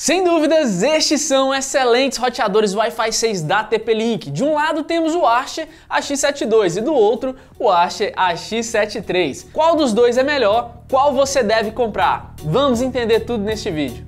Sem dúvidas, estes são excelentes roteadores Wi-Fi 6 da TP-Link. De um lado temos o Archer AX72 e do outro o Archer AX73. Qual dos dois é melhor? Qual você deve comprar? Vamos entender tudo neste vídeo.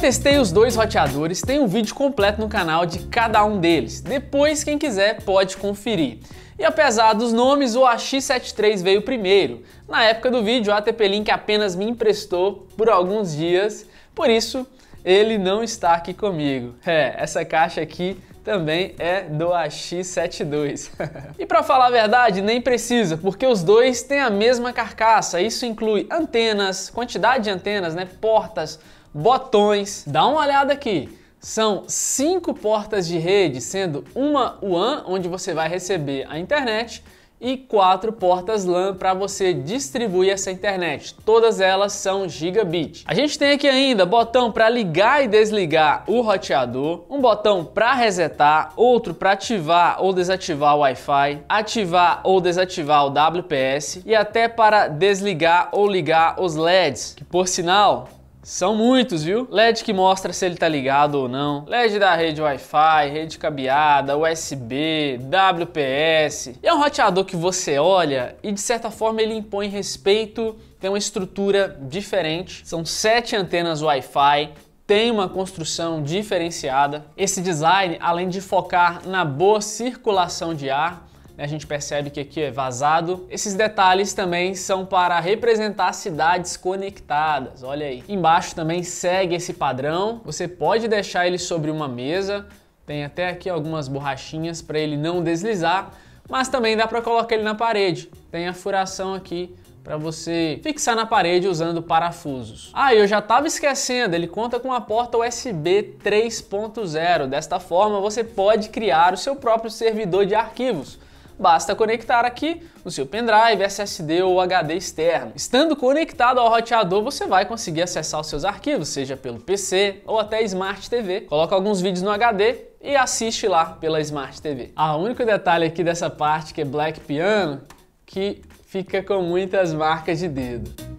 testei os dois roteadores, tem um vídeo completo no canal de cada um deles. Depois, quem quiser, pode conferir. E apesar dos nomes, o AX73 veio primeiro. Na época do vídeo, a ATP Link apenas me emprestou por alguns dias, por isso ele não está aqui comigo. É, essa caixa aqui também é do AX72. e para falar a verdade, nem precisa, porque os dois têm a mesma carcaça. Isso inclui antenas, quantidade de antenas, né, portas, botões. Dá uma olhada aqui. São cinco portas de rede, sendo uma WAN, onde você vai receber a internet, e quatro portas LAN para você distribuir essa internet. Todas elas são gigabit. A gente tem aqui ainda botão para ligar e desligar o roteador, um botão para resetar, outro para ativar ou desativar o Wi-Fi, ativar ou desativar o WPS e até para desligar ou ligar os LEDs, que por sinal são muitos, viu? LED que mostra se ele tá ligado ou não, LED da rede Wi-Fi, rede cabeada, USB, WPS. E é um roteador que você olha e de certa forma ele impõe respeito, tem uma estrutura diferente. São sete antenas Wi-Fi, tem uma construção diferenciada. Esse design, além de focar na boa circulação de ar, a gente percebe que aqui é vazado. Esses detalhes também são para representar cidades conectadas, olha aí. Embaixo também segue esse padrão, você pode deixar ele sobre uma mesa, tem até aqui algumas borrachinhas para ele não deslizar, mas também dá para colocar ele na parede, tem a furação aqui para você fixar na parede usando parafusos. Ah, eu já estava esquecendo, ele conta com a porta USB 3.0. Desta forma, você pode criar o seu próprio servidor de arquivos basta conectar aqui no seu pendrive, SSD ou HD externo. Estando conectado ao roteador, você vai conseguir acessar os seus arquivos, seja pelo PC ou até Smart TV. Coloca alguns vídeos no HD e assiste lá pela Smart TV. Ah, o único detalhe aqui dessa parte que é Black Piano, que fica com muitas marcas de dedo.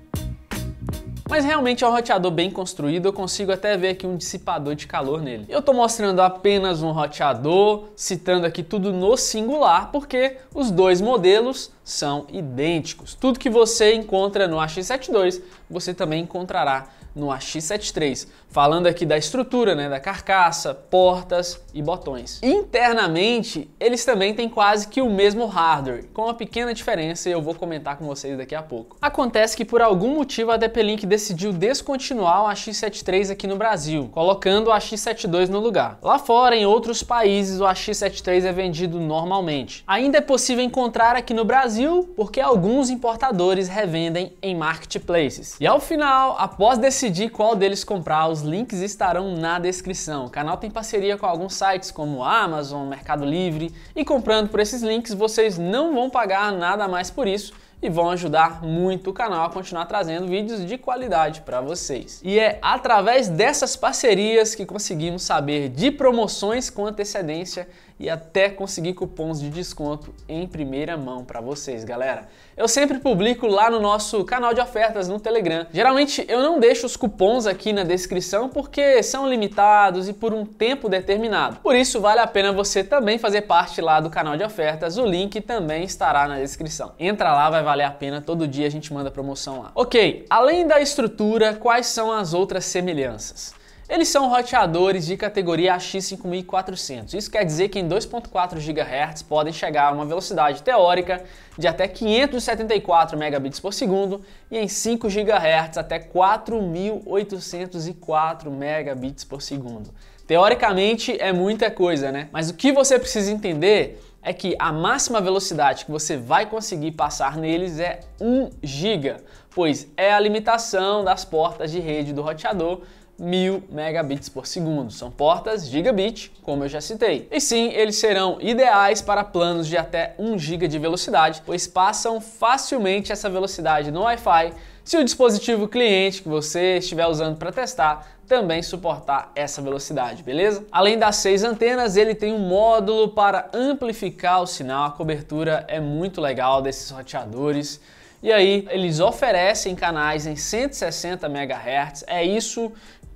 Mas realmente é um roteador bem construído, eu consigo até ver aqui um dissipador de calor nele. Eu estou mostrando apenas um roteador, citando aqui tudo no singular, porque os dois modelos são idênticos. Tudo que você encontra no AX72, você também encontrará no AX73. Falando aqui da estrutura, né, da carcaça, portas e botões. Internamente, eles também têm quase que o mesmo hardware, com uma pequena diferença e eu vou comentar com vocês daqui a pouco. Acontece que por algum motivo a DP-Link decidiu descontinuar a X73 aqui no Brasil, colocando a X72 no lugar. Lá fora, em outros países, o AX73 é vendido normalmente. Ainda é possível encontrar aqui no Brasil, porque alguns importadores revendem em marketplaces. E ao final, após decidir qual deles comprar, os links estarão na descrição. O canal tem parceria com alguns sites como Amazon, Mercado Livre, e comprando por esses links, vocês não vão pagar nada mais por isso e vão ajudar muito o canal a continuar trazendo vídeos de qualidade para vocês. E é através dessas parcerias que conseguimos saber de promoções com antecedência e até conseguir cupons de desconto em primeira mão para vocês, galera. Eu sempre publico lá no nosso canal de ofertas no Telegram. Geralmente eu não deixo os cupons aqui na descrição porque são limitados e por um tempo determinado. Por isso vale a pena você também fazer parte lá do canal de ofertas. O link também estará na descrição. Entra lá, vai valer a pena. Todo dia a gente manda promoção lá. OK, além da estrutura, quais são as outras semelhanças? Eles são roteadores de categoria AX5400. Isso quer dizer que em 2.4 GHz podem chegar a uma velocidade teórica de até 574 megabits por segundo e em 5 GHz até 4804 megabits por segundo. Teoricamente é muita coisa, né? Mas o que você precisa entender é que a máxima velocidade que você vai conseguir passar neles é 1 GB, pois é a limitação das portas de rede do roteador mil megabits por segundo. São portas gigabit, como eu já citei. E sim, eles serão ideais para planos de até 1 giga de velocidade, pois passam facilmente essa velocidade no Wi-Fi se o dispositivo cliente que você estiver usando para testar também suportar essa velocidade, beleza? Além das seis antenas, ele tem um módulo para amplificar o sinal. A cobertura é muito legal desses roteadores. E aí, eles oferecem canais em 160 MHz. É isso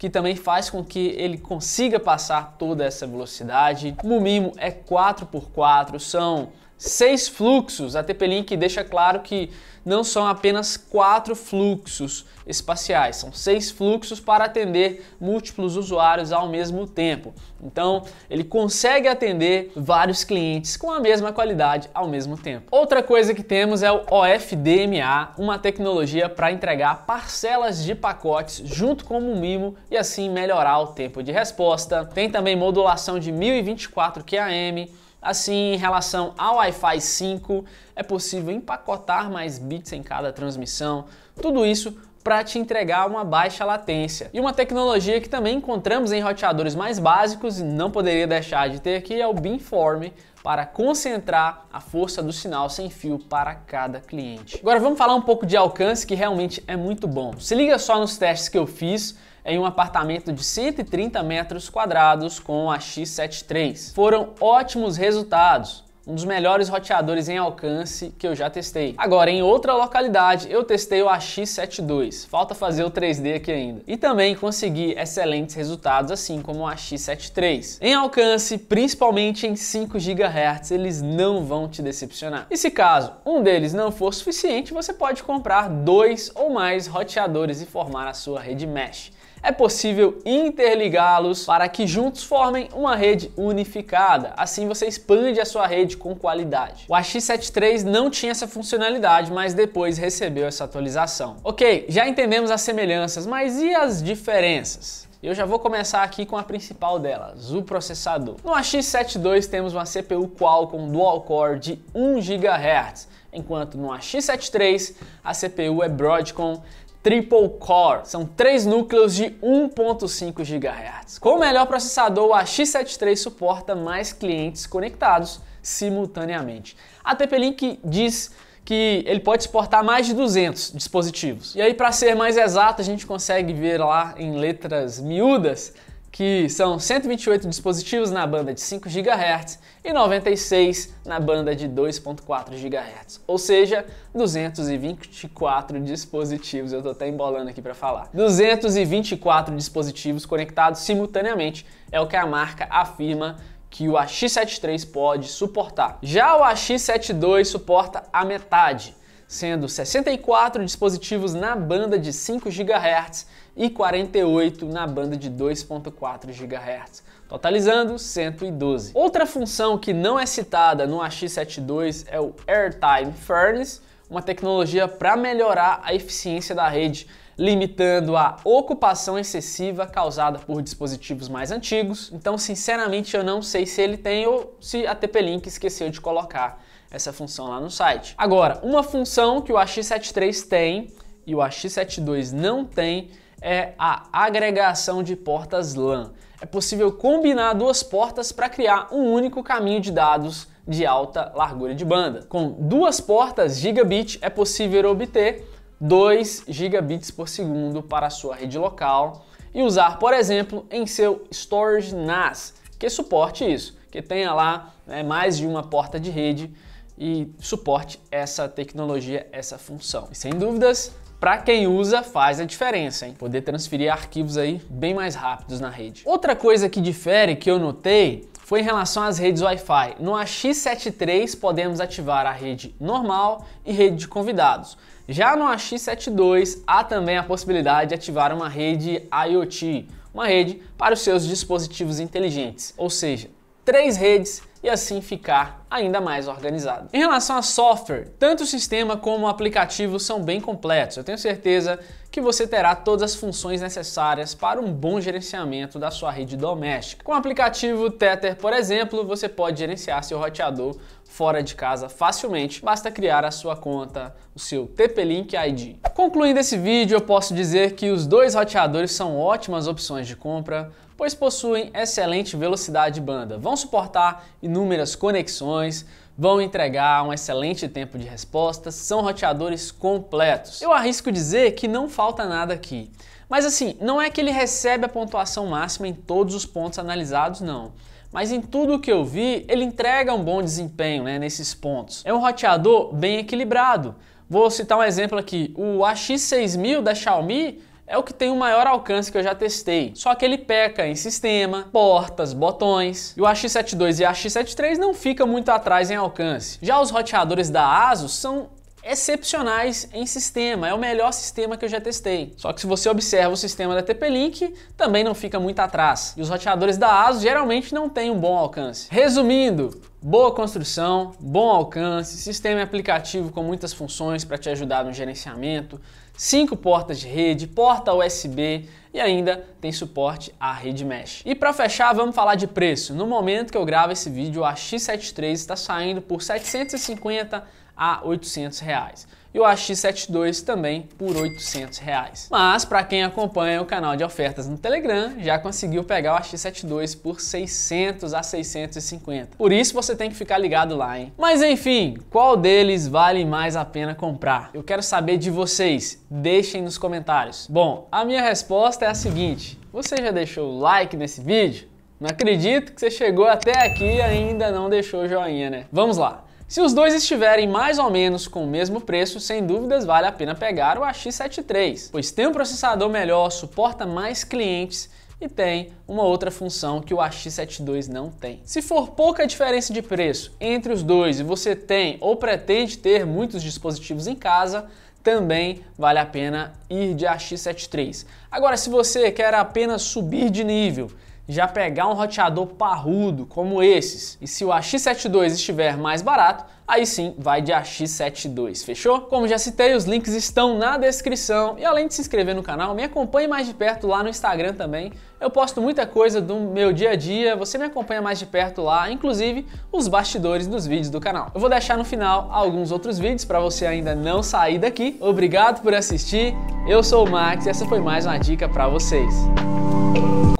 que também faz com que ele consiga passar toda essa velocidade. No mínimo é 4x4, são seis fluxos. A TP-Link deixa claro que não são apenas quatro fluxos espaciais, são seis fluxos para atender múltiplos usuários ao mesmo tempo. Então, ele consegue atender vários clientes com a mesma qualidade ao mesmo tempo. Outra coisa que temos é o OFDMA, uma tecnologia para entregar parcelas de pacotes junto com o mimo e assim melhorar o tempo de resposta. Tem também modulação de 1024 QAM Assim, em relação ao Wi-Fi 5, é possível empacotar mais bits em cada transmissão, tudo isso para te entregar uma baixa latência. E uma tecnologia que também encontramos em roteadores mais básicos e não poderia deixar de ter aqui é o beamformer para concentrar a força do sinal sem fio para cada cliente. Agora vamos falar um pouco de alcance que realmente é muito bom. Se liga só nos testes que eu fiz, em um apartamento de 130 metros quadrados com a X73. Foram ótimos resultados um dos melhores roteadores em alcance que eu já testei. Agora, em outra localidade, eu testei o AX72. Falta fazer o 3D aqui ainda. E também consegui excelentes resultados, assim como o AX73. Em alcance, principalmente em 5 GHz, eles não vão te decepcionar. E se caso um deles não for suficiente, você pode comprar dois ou mais roteadores e formar a sua rede mesh é possível interligá-los para que juntos formem uma rede unificada. Assim você expande a sua rede com qualidade. O AX73 não tinha essa funcionalidade, mas depois recebeu essa atualização. Ok, já entendemos as semelhanças, mas e as diferenças? eu já vou começar aqui com a principal delas, o processador. No AX72 temos uma CPU Qualcomm Dual Core de 1 GHz, enquanto no AX73 a CPU é Broadcom Triple Core. São três núcleos de 1.5 GHz. Com o melhor processador, a x 73 suporta mais clientes conectados simultaneamente. A TP-Link diz que ele pode suportar mais de 200 dispositivos. E aí, para ser mais exato, a gente consegue ver lá em letras miúdas que são 128 dispositivos na banda de 5 GHz e 96 na banda de 2.4 GHz, ou seja, 224 dispositivos, eu estou até embolando aqui para falar. 224 dispositivos conectados simultaneamente é o que a marca afirma que o AX73 pode suportar. Já o AX72 suporta a metade sendo 64 dispositivos na banda de 5 GHz e 48 na banda de 2.4 GHz, totalizando 112. Outra função que não é citada no AX72 é o Airtime Furnace, uma tecnologia para melhorar a eficiência da rede, limitando a ocupação excessiva causada por dispositivos mais antigos. Então, sinceramente, eu não sei se ele tem ou se a TP-Link esqueceu de colocar essa função lá no site. Agora, uma função que o AX73 tem e o AX72 não tem é a agregação de portas LAN. É possível combinar duas portas para criar um único caminho de dados de alta largura de banda. Com duas portas gigabit é possível obter 2 gigabits por segundo para a sua rede local e usar, por exemplo, em seu storage NAS, que suporte isso, que tenha lá né, mais de uma porta de rede e suporte essa tecnologia, essa função. E sem dúvidas, para quem usa faz a diferença, hein? Poder transferir arquivos aí bem mais rápidos na rede. Outra coisa que difere que eu notei foi em relação às redes Wi-Fi. No AX73 podemos ativar a rede normal e rede de convidados. Já no AX72 há também a possibilidade de ativar uma rede IoT, uma rede para os seus dispositivos inteligentes, ou seja, três redes e assim ficar ainda mais organizado. Em relação a software, tanto o sistema como o aplicativo são bem completos. Eu tenho certeza que você terá todas as funções necessárias para um bom gerenciamento da sua rede doméstica. Com o aplicativo Tether, por exemplo, você pode gerenciar seu roteador fora de casa facilmente, basta criar a sua conta, o seu TP-Link ID. Concluindo esse vídeo, eu posso dizer que os dois roteadores são ótimas opções de compra, pois possuem excelente velocidade de banda, vão suportar inúmeras conexões, vão entregar um excelente tempo de resposta, são roteadores completos. Eu arrisco dizer que não falta nada aqui. Mas assim, não é que ele recebe a pontuação máxima em todos os pontos analisados, não. Mas em tudo o que eu vi, ele entrega um bom desempenho né, nesses pontos. É um roteador bem equilibrado. Vou citar um exemplo aqui. O AX6000 da Xiaomi é o que tem o maior alcance que eu já testei. Só que ele peca em sistema, portas, botões. E o AX72 e AX73 não fica muito atrás em alcance. Já os roteadores da ASUS são excepcionais em sistema. É o melhor sistema que eu já testei. Só que se você observa o sistema da TP-Link, também não fica muito atrás. E os roteadores da ASUS geralmente não têm um bom alcance. Resumindo, boa construção, bom alcance, sistema e aplicativo com muitas funções para te ajudar no gerenciamento, cinco portas de rede, porta USB e ainda tem suporte à rede mesh. E para fechar, vamos falar de preço. No momento que eu gravo esse vídeo, a X73 está saindo por 750 a 800 reais. E o AX72 também por 800 reais. Mas para quem acompanha o canal de ofertas no Telegram, já conseguiu pegar o AX72 por 600 a 650. Por isso você tem que ficar ligado lá, hein? Mas enfim, qual deles vale mais a pena comprar? Eu quero saber de vocês. Deixem nos comentários. Bom, a minha resposta é a seguinte: você já deixou o like nesse vídeo? Não acredito que você chegou até aqui e ainda não deixou o joinha, né? Vamos lá. Se os dois estiverem mais ou menos com o mesmo preço, sem dúvidas vale a pena pegar o AX73, pois tem um processador melhor, suporta mais clientes e tem uma outra função que o AX72 não tem. Se for pouca diferença de preço entre os dois e você tem ou pretende ter muitos dispositivos em casa, também vale a pena ir de AX73. Agora, se você quer apenas subir de nível, já pegar um roteador parrudo como esses. E se o AX72 estiver mais barato, aí sim vai de AX72, fechou? Como já citei, os links estão na descrição e além de se inscrever no canal, me acompanhe mais de perto lá no Instagram também. Eu posto muita coisa do meu dia a dia, você me acompanha mais de perto lá, inclusive os bastidores dos vídeos do canal. Eu vou deixar no final alguns outros vídeos para você ainda não sair daqui. Obrigado por assistir. Eu sou o Max e essa foi mais uma dica para vocês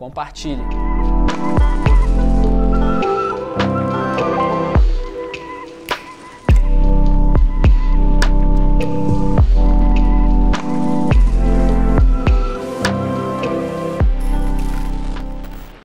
compartilhe.